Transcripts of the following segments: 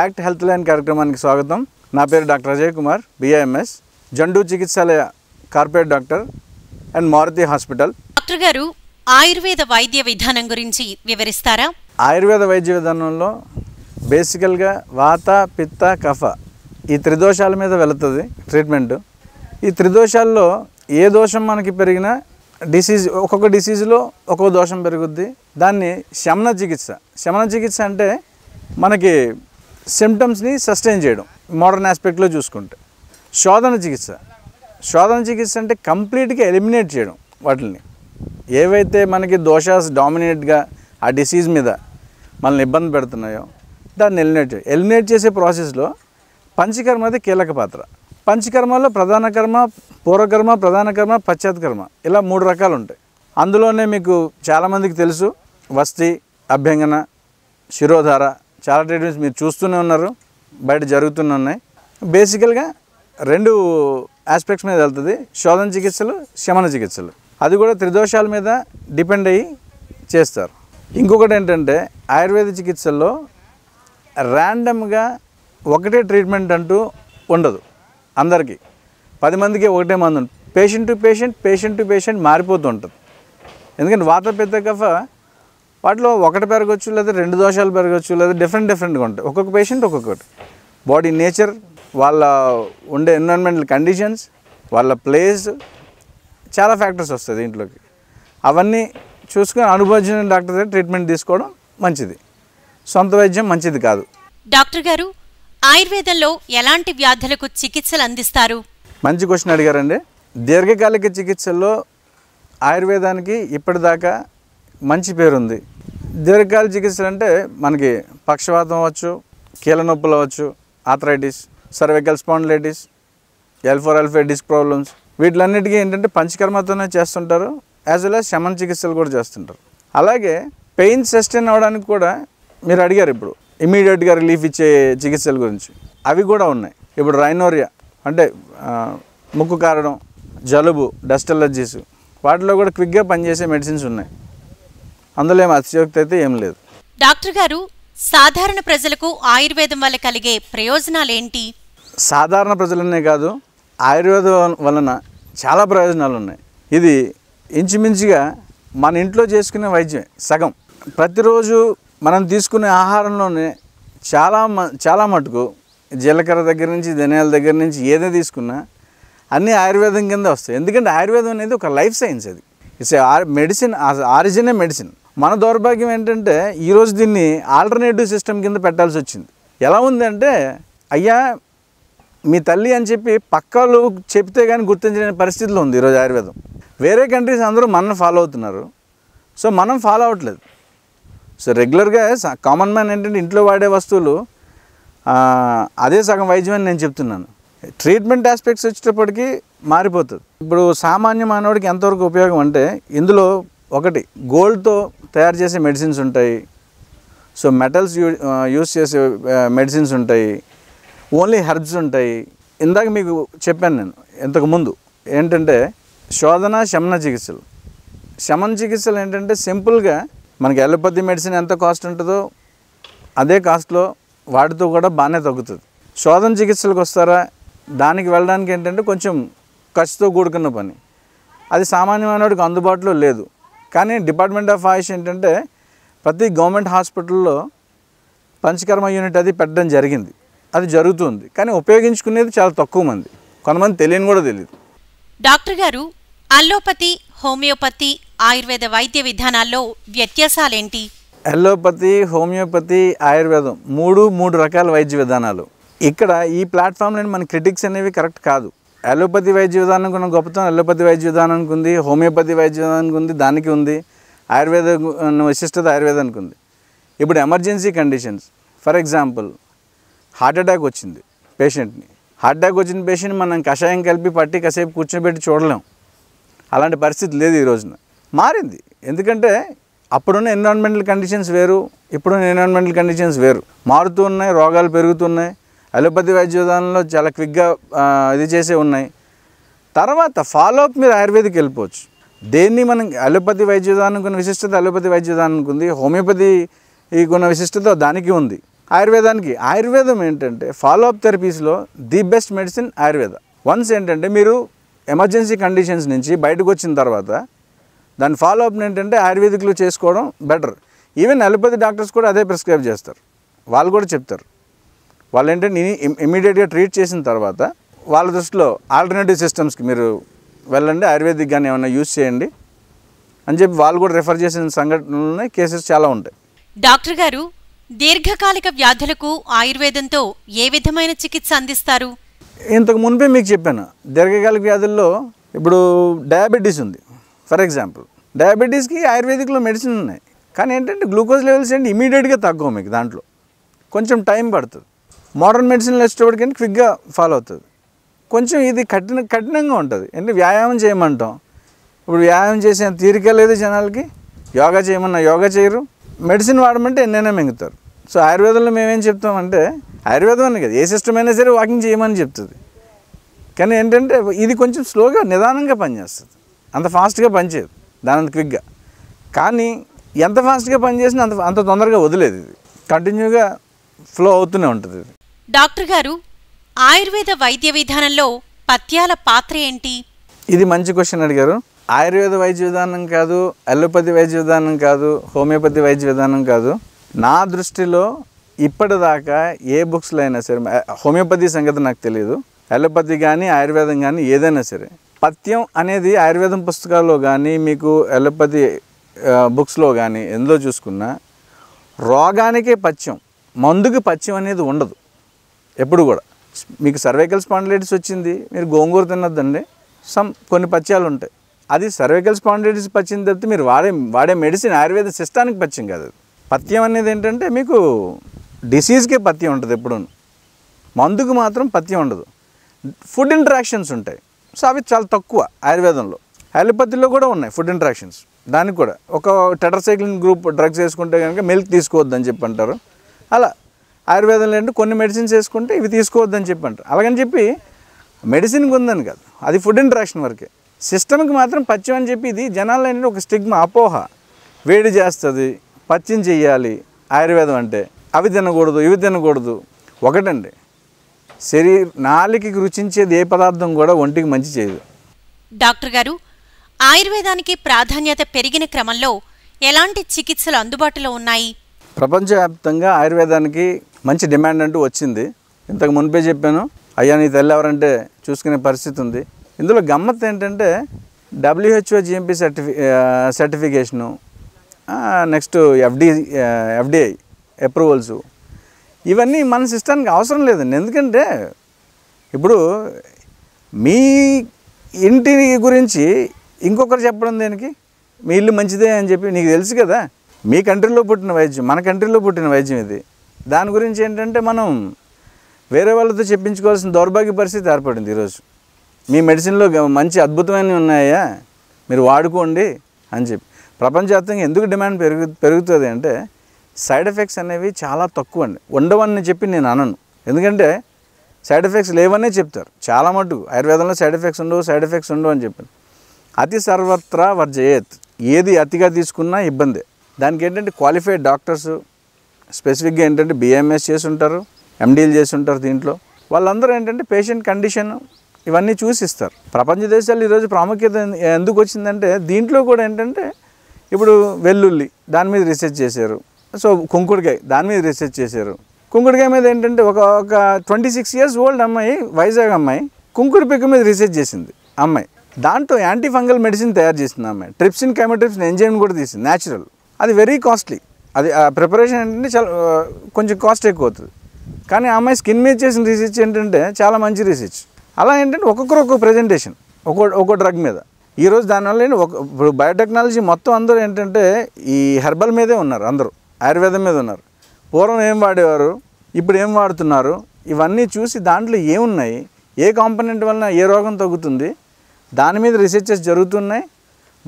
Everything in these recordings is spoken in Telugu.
యాక్ట్ హెల్త్ లైన్ కార్యక్రమానికి స్వాగతం నా పేరు డాక్టర్ అజయ్ కుమార్ బిఐఎంఎస్ జండు చికిత్సాలయ corporate doctor and Maruti hospital doctor గారు ఆయుర్వేద వైద్య విధానం గురించి వివరిస్తారా ఆయుర్వేద వైద్య విధానంలో బేసికల్గా వాత పిత్త కఫ ఈ త్రిదోషాల మీద వెళుతుంది ట్రీట్మెంట్ ఈ త్రిదోషాల్లో ఏ దోషం మనకి పెరిగినా డిసీజ్ ఒక్కొక్క డిసీజ్లో ఒక్కొక్క దోషం పెరుగుద్ది దాన్ని శమన చికిత్స శమన చికిత్స అంటే మనకి సిమ్టమ్స్ని సస్టైన్ చేయడం మోడర్న్ ఆస్పెక్ట్లో చూసుకుంటే శోధన చికిత్స శోధన చికిత్స అంటే కంప్లీట్గా ఎలిమినేట్ చేయడం వాటిని ఏవైతే మనకి దోషాస్ డామినేట్గా ఆ డిసీజ్ మీద మనల్ని ఇబ్బంది పెడుతున్నాయో దాన్ని ఎలిమినేట్ చేయడం ఎలిమినేట్ చేసే ప్రాసెస్లో పంచకర్మ అది కీలక పాత్ర పంచకర్మలో ప్రధాన కర్మ పూర్వకర్మ ప్రధాన కర్మ పశ్చాత్ కర్మ ఇలా మూడు రకాలు ఉంటాయి అందులోనే మీకు చాలామందికి తెలుసు వస్తి అభ్యంగన శిరోధార చాలా ట్రీట్మెంట్స్ మీరు చూస్తూనే ఉన్నారు బయట జరుగుతూనే ఉన్నాయి బేసికల్గా రెండు ఆస్పెక్ట్స్ మీద వెళ్తుంది శోధన చికిత్సలు శమన చికిత్సలు అది కూడా త్రిదోషాల మీద డిపెండ్ అయ్యి చేస్తారు ఇంకొకటి ఏంటంటే ఆయుర్వేద చికిత్సల్లో ర్యాండమ్గా ఒకటే ట్రీట్మెంట్ అంటూ ఉండదు అందరికీ పది మందికి ఒకటే మందు patient to patient patient to patient మారిపోతూ ఉంటుంది ఎందుకంటే పెద్ద కఫ వాటిలో ఒకటి పెరగచ్చు లేదా రెండు దోషాలు పెరగచ్చు లేదా డిఫరెంట్ డిఫరెంట్గా ఉంటాయి ఒక్కొక్క పేషెంట్ ఒక్కొక్కటి బాడీ నేచర్ వాళ్ళ ఉండే ఎన్విరాన్మెంటల్ కండిషన్స్ వాళ్ళ ప్లేస్ చాలా ఫ్యాక్టర్స్ వస్తాయి దీంట్లోకి అవన్నీ చూసుకొని అనుభవించిన డాక్టర్ దగ్గర ట్రీట్మెంట్ తీసుకోవడం మంచిది సొంత వైద్యం మంచిది కాదు డాక్టర్ గారు ఆయుర్వేదంలో ఎలాంటి వ్యాధులకు చికిత్సలు అందిస్తారు మంచి క్వశ్చన్ అడిగారండి దీర్ఘకాలిక చికిత్సల్లో ఆయుర్వేదానికి ఇప్పటిదాకా మంచి పేరుంది దీర్ఘకాల చికిత్సలు అంటే మనకి పక్షవాతం అవ్వచ్చు కీలనొప్పులు అవ్వచ్చు arthritis cervical spondylitis L four L five disc problems వీటిలన్నిటికీ ఏంటంటే పంచకర్మతోనే చేస్తుంటారు యాజ్ వెల్ యాజ్ శమన చికిత్సలు కూడా చేస్తుంటారు అలాగే పెయిన్ సస్టైన్ అవ్వడానికి కూడా మీరు అడిగారు ఇప్పుడు ఇమీడియట్గా రిలీఫ్ ఇచ్చే చికిత్సల గురించి అవి కూడా ఉన్నాయి ఇప్పుడు రైనోరియా అంటే ముక్కు కారడం జలుబు డస్ట్ అలర్జీస్ వాటిలో కూడా క్విక్గా పనిచేసే మెడిసిన్స్ ఉన్నాయి అందులో ఏం అతిశయోక్తి అయితే ఏం లేదు డాక్టర్ గారు సాధారణ ప్రజలకు ఆయుర్వేదం వల్ల కలిగే ప్రయోజనాలు ఏంటి సాధారణ ప్రజలనే కాదు ఆయుర్వేదం వలన చాలా ప్రయోజనాలు ఉన్నాయి ఇది ఇంచుమించుగా మన ఇంట్లో చేసుకునే వైద్యం సగం ప్రతిరోజు మనం తీసుకునే ఆహారంలోనే చాలా చాలా మటుకు జీలకర్ర దగ్గర నుంచి ధనియాల దగ్గర నుంచి ఏదే తీసుకున్నా అన్నీ ఆయుర్వేదం కింద వస్తాయి ఎందుకంటే ఆయుర్వేదం అనేది ఒక లైఫ్ సైన్స్ అది ఇట్స్ మెడిసిన్ ఆరిజినే మెడిసిన్ మన దౌర్భాగ్యం ఏంటంటే ఈరోజు దీన్ని ఆల్టర్నేటివ్ సిస్టమ్ కింద పెట్టాల్సి వచ్చింది ఎలా ఉందంటే అయ్యా మీ తల్లి అని చెప్పి పక్కలు చెప్తే కానీ గుర్తించలేని పరిస్థితిలో ఉంది ఈరోజు ఆయుర్వేదం వేరే కంట్రీస్ అందరూ మనం ఫాలో అవుతున్నారు సో మనం ఫాలో అవ్వట్లేదు సో రెగ్యులర్గా కామన్ మ్యాన్ ఏంటంటే ఇంట్లో వాడే వస్తువులు అదే సగం వైద్యం అని నేను చెప్తున్నాను ట్రీట్మెంట్ ఆస్పెక్ట్స్ వచ్చేటప్పటికి మారిపోతుంది ఇప్పుడు సామాన్య మానవుడికి ఎంతవరకు ఉపయోగం అంటే ఇందులో ఒకటి గోల్డ్తో తయారు చేసే మెడిసిన్స్ ఉంటాయి సో మెటల్స్ యూ యూస్ చేసే మెడిసిన్స్ ఉంటాయి ఓన్లీ హెర్బ్స్ ఉంటాయి ఇందాక మీకు చెప్పాను నేను ఇంతకుముందు ఏంటంటే శోధన శమన చికిత్సలు శమన చికిత్సలు ఏంటంటే సింపుల్గా మనకి అలోపతి మెడిసిన్ ఎంత కాస్ట్ ఉంటుందో అదే కాస్ట్లో వాటితో కూడా బాగానే తగ్గుతుంది శోధన చికిత్సలకు వస్తారా దానికి వెళ్ళడానికి ఏంటంటే కొంచెం ఖర్చుతో కూడుకున్న పని అది సామాన్యమైనడికి అందుబాటులో లేదు కానీ డిపార్ట్మెంట్ ఆఫ్ ఆయుష్ ఏంటంటే ప్రతి గవర్నమెంట్ హాస్పిటల్లో పంచకర్మ యూనిట్ అది పెట్టడం జరిగింది అది జరుగుతుంది కానీ ఉపయోగించుకునేది చాలా తక్కువ మంది కొంతమంది తెలియని కూడా తెలియదు డాక్టర్ గారు అల్లోపతి హోమియోపతి ఆయుర్వేద వైద్య విధానాల్లో వ్యత్యాసాలేంటి అల్లోపతి హోమియోపతి ఆయుర్వేదం మూడు మూడు రకాల వైద్య విధానాలు ఇక్కడ ఈ ప్లాట్ఫామ్లో మన క్రిటిక్స్ అనేవి కరెక్ట్ కాదు అలోపతి వైద్య విధానానికి ఉన్న గొప్పతనం అలోపతి వైద్య విధానానికి ఉంది హోమియోపతి వైద్య విధానానికి ఉంది దానికి ఉంది ఆయుర్వేద విశిష్టత ఆయుర్వేదానికి ఉంది ఇప్పుడు emergency conditions for example heart attack వచ్చింది పేషెంట్ని హార్ట్ అటాక్ వచ్చిన పేషెంట్ మనం కషాయం కలిపి పట్టి కాసేపు కూర్చోబెట్టి చూడలేం అలాంటి పరిస్థితి లేదు ఈ రోజున మారింది ఎందుకంటే అప్పుడున్న ఎన్విరాన్మెంటల్ కండిషన్స్ వేరు ఇప్పుడున్న ఎన్విరాన్మెంటల్ కండిషన్స్ వేరు మారుతూ ఉన్నాయి రోగాలు పెరుగుతున్నాయి అలోపతి వైద్య విధానంలో చాలా క్విక్గా ఇది చేసే ఉన్నాయి తర్వాత ఫాలోఅప్ మీరు ఆయుర్వేదిక్ వెళ్ళిపోవచ్చు దేన్ని మనం అలోపతి వైద్య విధానం కొన్ని విశిష్టత అలోపతి వైద్య విధానానికి ఉంది హోమియోపతి కొన్న విశిష్టత దానికి ఉంది ఆయుర్వేదానికి ఆయుర్వేదం ఏంటంటే ఫాలోఅప్ థెరపీస్లో the best medicine Ayurveda once ఏంటంటే మీరు ఎమర్జెన్సీ కండిషన్స్ నుంచి బయటకు వచ్చిన తర్వాత దాని ఫాలోఅప్ని ఏంటంటే ఆయుర్వేదిక్లు చేసుకోవడం బెటర్ ఈవెన్ అలోపతి డాక్టర్స్ కూడా అదే ప్రిస్క్రైబ్ చేస్తారు వాళ్ళు కూడా చెప్తారు వాళ్ళు ఏంటంటే ఇమీడియట్గా ట్రీట్ చేసిన తర్వాత వాళ్ళ దృష్టిలో ఆల్టర్నేటివ్ సిస్టమ్స్కి మీరు వెళ్ళండి ఆయుర్వేదిక్ కానీ ఏమైనా యూజ్ చేయండి అని చెప్పి వాళ్ళు కూడా రిఫర్ చేసిన సంఘటనలనే కేసెస్ చాలా ఉంటాయి డాక్టర్ గారు దీర్ఘకాలిక వ్యాధులకు ఆయుర్వేదంతో ఏ విధమైన చికిత్స అందిస్తారు ఇంతకు మునిపే మీకు చెప్పాను దీర్ఘకాలిక వ్యాధుల్లో ఇప్పుడు డయాబెటీస్ ఉంది ఫర్ ఎగ్జాంపుల్ డయాబెటీస్కి ఆయుర్వేదిక్లో మెడిసిన్ ఉన్నాయి కానీ ఏంటంటే గ్లూకోజ్ లెవెల్స్ ఏంటి ఇమీడియట్గా తగ్గవు మీకు దాంట్లో కొంచెం టైం పడుతుంది మోడర్న్ మెడిసిన్లో వచ్చేటప్పటికంటే క్విక్గా ఫాలో అవుతుంది కొంచెం ఇది కఠిన కఠినంగా ఉంటుంది అంటే వ్యాయామం చేయమంటాం ఇప్పుడు వ్యాయామం చేసే తీరిక లేదు జనాలకి యోగా చేయమన్నా యోగా చేయరు మెడిసిన్ వాడమంటే ఎన్నైనా మింగుతారు సో ఆయుర్వేదంలో మేమేం చెప్తామంటే ఆయుర్వేదం అని కదా ఏ సిస్టమ్ అయినా సరే వాకింగ్ చేయమని చెప్తుంది కానీ ఏంటంటే ఇది కొంచెం స్లోగా నిదానంగా పనిచేస్తుంది అంత ఫాస్ట్గా పనిచేయదు దాని క్విక్గా కానీ ఎంత ఫాస్ట్గా పనిచేసినా అంత అంత తొందరగా వదిలేదు ఇది కంటిన్యూగా ఫ్లో అవుతూనే ఉంటుంది ఇది డాక్టర్ గారు ఆయుర్వేద వైద్య విధానంలో పత్యాల పాత్ర ఏంటి ఇది మంచి క్వశ్చన్ అడిగారు ఆయుర్వేద వైద్య విధానం కాదు అల్లోపతి వైద్య విధానం కాదు హోమియోపతి వైద్య విధానం కాదు నా దృష్టిలో ఇప్పటిదాకా ఏ బుక్స్లో అయినా సరే హోమియోపతి సంగతి నాకు తెలియదు అల్లోపతి కానీ ఆయుర్వేదం కానీ ఏదైనా సరే పథ్యం అనేది ఆయుర్వేదం పుస్తకాల్లో కానీ మీకు అల్లోపతి బుక్స్లో కానీ ఎందులో చూసుకున్నా రోగానికే పథ్యం మందుకి పథ్యం అనేది ఉండదు ఎప్పుడు కూడా మీకు సర్వైకల్ స్పాండిలైటిస్ వచ్చింది మీరు గోంగూర తినద్దండి సమ్ కొన్ని పచ్యాలు ఉంటాయి అది సర్వైకల్ స్పాండిలైటిస్ పచ్చింది తప్పితే మీరు వాడే వాడే మెడిసిన్ ఆయుర్వేద సిస్టానికి పచ్చింది కాదు పథ్యం అనేది ఏంటంటే మీకు డిసీజ్కే పథ్యం ఉంటుంది ఎప్పుడు మందుకు మాత్రం పథ్యం ఉండదు ఫుడ్ ఇంట్రాక్షన్స్ ఉంటాయి సో అవి చాలా తక్కువ ఆయుర్వేదంలో అలోపతిలో కూడా ఉన్నాయి ఫుడ్ ఇంట్రాక్షన్స్ దానికి కూడా ఒక టెటర్సైక్లిన్ గ్రూప్ డ్రగ్స్ వేసుకుంటే కనుక మిల్క్ తీసుకోవద్దని చెప్పి అంటారు అలా ఆయుర్వేదంలో అంటే కొన్ని మెడిసిన్స్ వేసుకుంటే ఇవి తీసుకోవద్దని చెప్పి అంటారు అలాగని చెప్పి మెడిసిన్కి ఉందని కాదు అది ఫుడ్ ఇంట్రాక్షన్ వరకే సిస్టమ్కి మాత్రం పచ్చిమ అని చెప్పి ఇది జనాల్లో ఏంటంటే ఒక స్టిగ్మ అపోహ వేడి చేస్తుంది పచ్చిం చెయ్యాలి ఆయుర్వేదం అంటే అవి తినకూడదు ఇవి తినకూడదు ఒకటండి శరీర నాలికి రుచించేది ఏ పదార్థం కూడా ఒంటికి మంచి చేయదు డాక్టర్ గారు ఆయుర్వేదానికి ప్రాధాన్యత పెరిగిన క్రమంలో ఎలాంటి చికిత్సలు అందుబాటులో ఉన్నాయి ప్రపంచవ్యాప్తంగా ఆయుర్వేదానికి మంచి డిమాండ్ అంటూ వచ్చింది ఇంతకు మునిపే చెప్పాను అయ్యా నీ ఎవరంటే చూసుకునే పరిస్థితి ఉంది ఇందులో గమ్మత్ ఏంటంటే డబ్ల్యూహెచ్ఓ జిఎంపి సర్టిఫి certification next FD FDI approvals ఇవన్నీ మన సిస్టానికి అవసరం లేదండి ఎందుకంటే ఇప్పుడు మీ ఇంటి గురించి ఇంకొకరు చెప్పడం దేనికి మీ ఇల్లు మంచిదే అని చెప్పి నీకు తెలుసు కదా మీ కంట్రీలో పుట్టిన వైద్యం మన కంట్రీలో పుట్టిన వైద్యం ఇది దాని గురించి ఏంటంటే మనం వేరే వాళ్ళతో చెప్పించుకోవాల్సిన దౌర్భాగ్య పరిస్థితి ఏర్పడింది ఈరోజు మీ మెడిసిన్లో మంచి అద్భుతమైనవి ఉన్నాయా మీరు వాడుకోండి అని చెప్పి ప్రపంచవ్యాప్తంగా ఎందుకు డిమాండ్ పెరుగు పెరుగుతుంది అంటే సైడ్ ఎఫెక్ట్స్ అనేవి చాలా తక్కువ అండి ఉండవని చెప్పి నేను అనను ఎందుకంటే సైడ్ ఎఫెక్ట్స్ లేవనే చెప్తారు చాలా మటుకు ఆయుర్వేదంలో సైడ్ ఎఫెక్ట్స్ ఉండవు సైడ్ ఎఫెక్ట్స్ ఉండవు అని చెప్పాను అతి సర్వత్రా వర్జయేత్ ఏది అతిగా తీసుకున్నా ఇబ్బందే దానికి ఏంటంటే క్వాలిఫైడ్ డాక్టర్స్ స్పెసిఫిక్గా ఏంటంటే బిఎంఎస్ చేసి ఉంటారు ఎండీలు చేసి ఉంటారు దీంట్లో వాళ్ళందరూ ఏంటంటే పేషెంట్ కండిషన్ ఇవన్నీ చూసి ఇస్తారు ప్రపంచ దేశాలు ఈరోజు ప్రాముఖ్యత ఎందుకు వచ్చిందంటే దీంట్లో కూడా ఏంటంటే ఇప్పుడు వెల్లుల్లి దాని మీద రీసెర్చ్ చేశారు సో కుంకుడుకాయ దాని మీద రీసెర్చ్ చేశారు కుంకుడుకాయ మీద ఏంటంటే ఒక ఒక ట్వంటీ సిక్స్ ఇయర్స్ ఓల్డ్ అమ్మాయి వైజాగ్ అమ్మాయి కుంకుడు పిక్క మీద రీసెర్చ్ చేసింది అమ్మాయి దాంట్లో యాంటీ ఫంగల్ మెడిసిన్ తయారు చేసింది అమ్మాయి ట్రిప్సిన్ కెమోట్రిప్సిన్ ఎంజైమ్ కూడా తీసింది న్యాచురల్ అది వెరీ కాస్ట్లీ అది ప్రిపరేషన్ ఏంటంటే చాలా కొంచెం కాస్ట్ ఎక్కువ అవుతుంది కానీ అమ్మాయి స్కిన్ మీద చేసిన రీసెర్చ్ ఏంటంటే చాలా మంచి రీసెర్చ్ అలా ఏంటంటే ఒక్కొక్కరు ఒక్కొక్క ప్రజెంటేషన్ ఒక్కో ఒక్కో డ్రగ్ మీద ఈరోజు దానివల్ల ఒక ఇప్పుడు బయోటెక్నాలజీ మొత్తం అందరూ ఏంటంటే ఈ హెర్బల్ మీదే ఉన్నారు అందరూ ఆయుర్వేదం మీద ఉన్నారు పూర్వం ఏం వాడేవారు ఇప్పుడు ఏం వాడుతున్నారు ఇవన్నీ చూసి దాంట్లో ఏమున్నాయి ఏ కాంపనెంట్ వలన ఏ రోగం తగ్గుతుంది దాని మీద రీసెర్చెస్ జరుగుతున్నాయి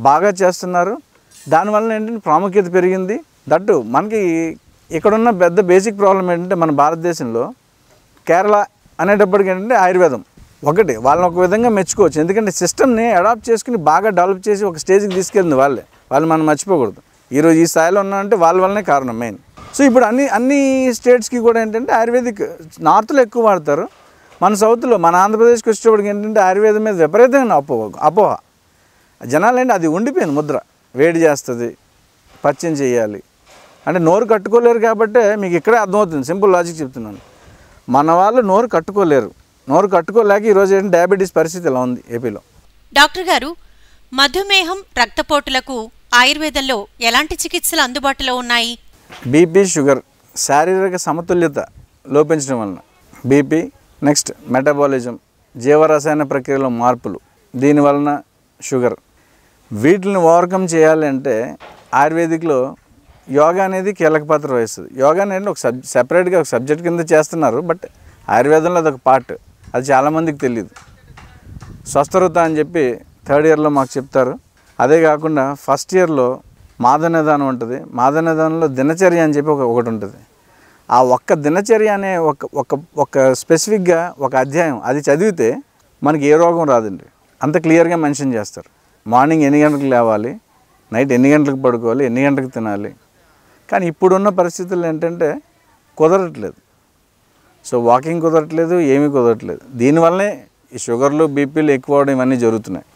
బాగా చేస్తున్నారు దానివల్ల ఏంటంటే ప్రాముఖ్యత పెరిగింది దట్టు మనకి ఇక్కడున్న పెద్ద బేసిక్ ప్రాబ్లం ఏంటంటే మన భారతదేశంలో కేరళ అనేటప్పటికి ఏంటంటే ఆయుర్వేదం ఒకటి వాళ్ళని ఒక విధంగా మెచ్చుకోవచ్చు ఎందుకంటే సిస్టమ్ని అడాప్ట్ చేసుకుని బాగా డెవలప్ చేసి ఒక స్టేజ్కి తీసుకెళ్ళింది వాళ్ళే వాళ్ళు మనం మర్చిపోకూడదు ఈరోజు ఈ స్థాయిలో ఉన్నామంటే వాళ్ళ వల్లనే కారణం మెయిన్ సో ఇప్పుడు అన్ని అన్ని స్టేట్స్కి కూడా ఏంటంటే ఆయుర్వేదిక్ నార్త్లో ఎక్కువ వాడతారు మన సౌత్లో మన ఆంధ్రప్రదేశ్కి వచ్చేటప్పటికి ఏంటంటే ఆయుర్వేదం మీద విపరీతమైన అపోహ అపోహ జనాలు ఏంటి అది ఉండిపోయింది ముద్ర వేడి చేస్తుంది పచ్చని చేయాలి అంటే నోరు కట్టుకోలేరు కాబట్టే మీకు ఇక్కడే అర్థమవుతుంది సింపుల్ లాజిక్ చెప్తున్నాను మన వాళ్ళు నోరు కట్టుకోలేరు నోరు కట్టుకోలేక ఈరోజు ఏంటి డయాబెటీస్ పరిస్థితి ఎలా ఉంది ఏపీలో డాక్టర్ గారు మధుమేహం రక్తపోటులకు ఆయుర్వేదంలో ఎలాంటి చికిత్సలు అందుబాటులో ఉన్నాయి బీపీ షుగర్ శారీరక సమతుల్యత లోపించడం వలన బీపీ నెక్స్ట్ మెటబాలిజం జీవరసాయన ప్రక్రియలో మార్పులు దీనివలన షుగర్ వీటిని ఓవర్కమ్ చేయాలంటే ఆయుర్వేదిక్లో యోగా అనేది కీలక పాత్ర వహిస్తుంది యోగా అనేది ఒక సబ్ సెపరేట్గా ఒక సబ్జెక్ట్ కింద చేస్తున్నారు బట్ ఆయుర్వేదంలో అదొక పార్ట్ అది చాలామందికి తెలియదు స్వస్థరుత అని చెప్పి థర్డ్ ఇయర్లో మాకు చెప్తారు అదే కాకుండా ఫస్ట్ ఇయర్లో మాదనిదానం ఉంటుంది మాదనిదానంలో దినచర్య అని చెప్పి ఒక ఒకటి ఉంటుంది ఆ ఒక్క దినచర్య అనే ఒక ఒక ఒక స్పెసిఫిక్గా ఒక అధ్యాయం అది చదివితే మనకి ఏ రోగం రాదండి అంత క్లియర్గా మెన్షన్ చేస్తారు మార్నింగ్ ఎన్ని గంటలకు లేవాలి నైట్ ఎన్ని గంటలకు పడుకోవాలి ఎన్ని గంటలకు తినాలి కానీ ఇప్పుడున్న పరిస్థితులు ఏంటంటే కుదరట్లేదు సో వాకింగ్ కుదరట్లేదు ఏమీ కుదరట్లేదు దీనివల్లనే ఈ షుగర్లు బీపీలు ఎక్కువ అవడం ఇవన్నీ జరుగుతున్నాయి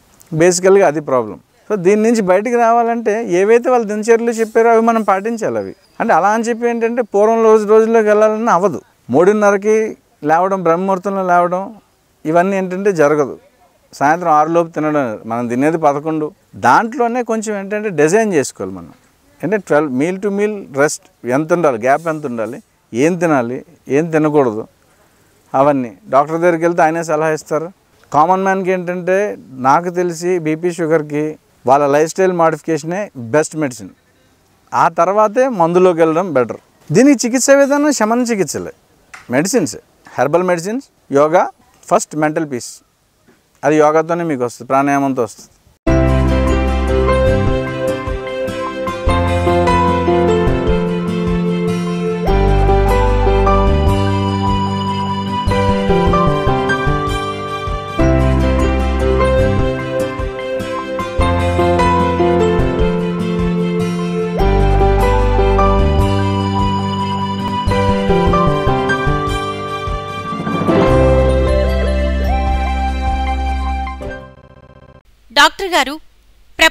బేసికల్గా అది ప్రాబ్లం సో దీని నుంచి బయటికి రావాలంటే ఏవైతే వాళ్ళు దినచర్యలు చెప్పారో అవి మనం పాటించాలి అవి అంటే అలా అని చెప్పి ఏంటంటే పూర్వం రోజు రోజుల్లోకి వెళ్ళాలన్నా అవ్వదు మూడున్నరకి లేవడం బ్రహ్మముహూర్తంలో లేవడం ఇవన్నీ ఏంటంటే జరగదు సాయంత్రం ఆరులోపు తినడం మనం తినేది పదకొండు దాంట్లోనే కొంచెం ఏంటంటే డిజైన్ చేసుకోవాలి మనం అంటే twelve meal to meal rest ఎంత ఉండాలి గ్యాప్ ఎంత ఉండాలి ఏం తినాలి ఏం తినకూడదు అవన్నీ డాక్టర్ దగ్గరికి వెళ్తే ఆయనే సలహా ఇస్తారు కామన్ మ్యాన్కి ఏంటంటే నాకు తెలిసి బీపీ షుగర్కి వాళ్ళ లైఫ్ స్టైల్ మాడిఫికేషనే బెస్ట్ మెడిసిన్ ఆ తర్వాతే మందులోకి వెళ్ళడం బెటర్ దీనికి చికిత్స విధానం శమన చికిత్సలే medicines herbal medicines yoga first mental peace అది యోగాతోనే మీకు వస్తుంది ప్రాణాయామంతో వస్తుంది